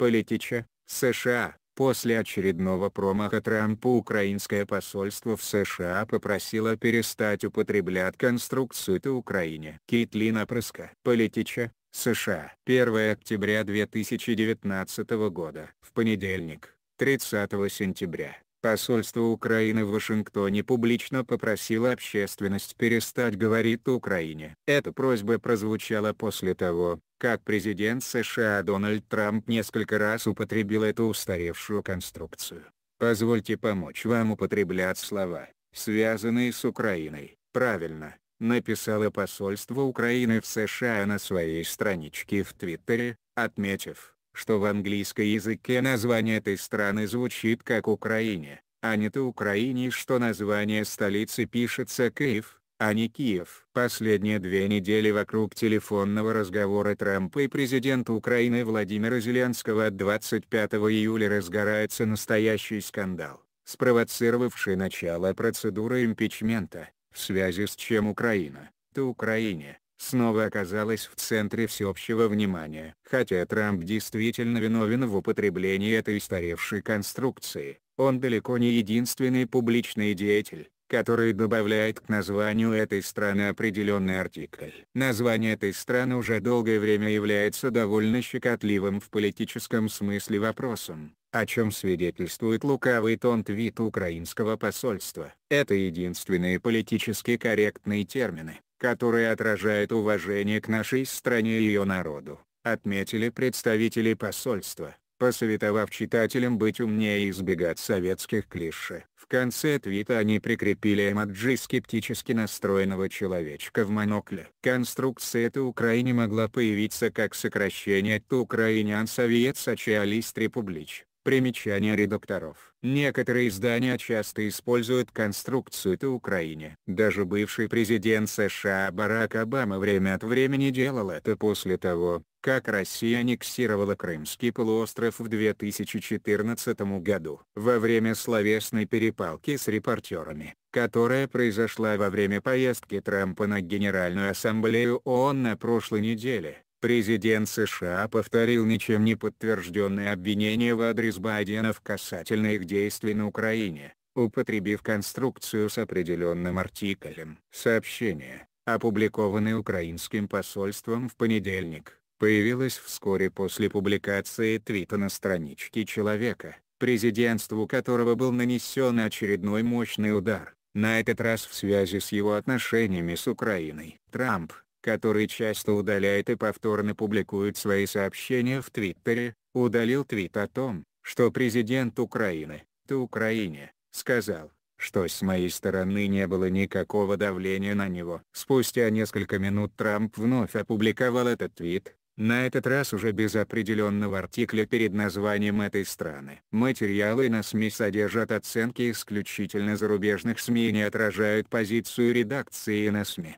Политича, США. После очередного промаха Трампа украинское посольство в США попросило перестать употреблять конструкцию «ты Украине». Китлина Проска. Политича, США. 1 октября 2019 года. В понедельник, 30 сентября, посольство Украины в Вашингтоне публично попросило общественность перестать говорить о Украине. Эта просьба прозвучала после того, как президент США Дональд Трамп несколько раз употребил эту устаревшую конструкцию. Позвольте помочь вам употреблять слова, связанные с Украиной. Правильно, написало посольство Украины в США на своей страничке в Твиттере, отметив, что в английском языке название этой страны звучит как Украине, а не то Украине, что название столицы пишется Киев а не Киев. Последние две недели вокруг телефонного разговора Трампа и президента Украины Владимира Зеленского от 25 июля разгорается настоящий скандал, спровоцировавший начало процедуры импичмента, в связи с чем Украина, то Украине, снова оказалась в центре всеобщего внимания. Хотя Трамп действительно виновен в употреблении этой устаревшей конструкции, он далеко не единственный публичный деятель, который добавляет к названию этой страны определенный артикль. Название этой страны уже долгое время является довольно щекотливым в политическом смысле вопросом, о чем свидетельствует лукавый тон твит украинского посольства. Это единственные политически корректные термины, которые отражают уважение к нашей стране и ее народу, отметили представители посольства посоветовав читателям быть умнее и избегать советских клише. В конце твита они прикрепили эмоджи скептически настроенного человечка в монокле. Конструкция «Это Украине» могла появиться как сокращение «Это Украинян Совет Социалист Републич». Примечание редакторов. Некоторые издания часто используют конструкцию «ты Украине». Даже бывший президент США Барак Обама время от времени делал это после того, как Россия аннексировала Крымский полуостров в 2014 году. Во время словесной перепалки с репортерами, которая произошла во время поездки Трампа на Генеральную Ассамблею ООН на прошлой неделе, Президент США повторил ничем не подтвержденные обвинения в адрес Байденов касательно их действий на Украине, употребив конструкцию с определенным артикулем. Сообщение, опубликованное украинским посольством в понедельник, появилось вскоре после публикации твита на страничке человека, президентству которого был нанесен очередной мощный удар, на этот раз в связи с его отношениями с Украиной. Трамп, который часто удаляет и повторно публикует свои сообщения в Твиттере, удалил твит о том, что президент Украины, ты Украине, сказал, что с моей стороны не было никакого давления на него. Спустя несколько минут Трамп вновь опубликовал этот твит, на этот раз уже без определенного артикля перед названием этой страны. Материалы на СМИ содержат оценки исключительно зарубежных СМИ и не отражают позицию редакции на СМИ.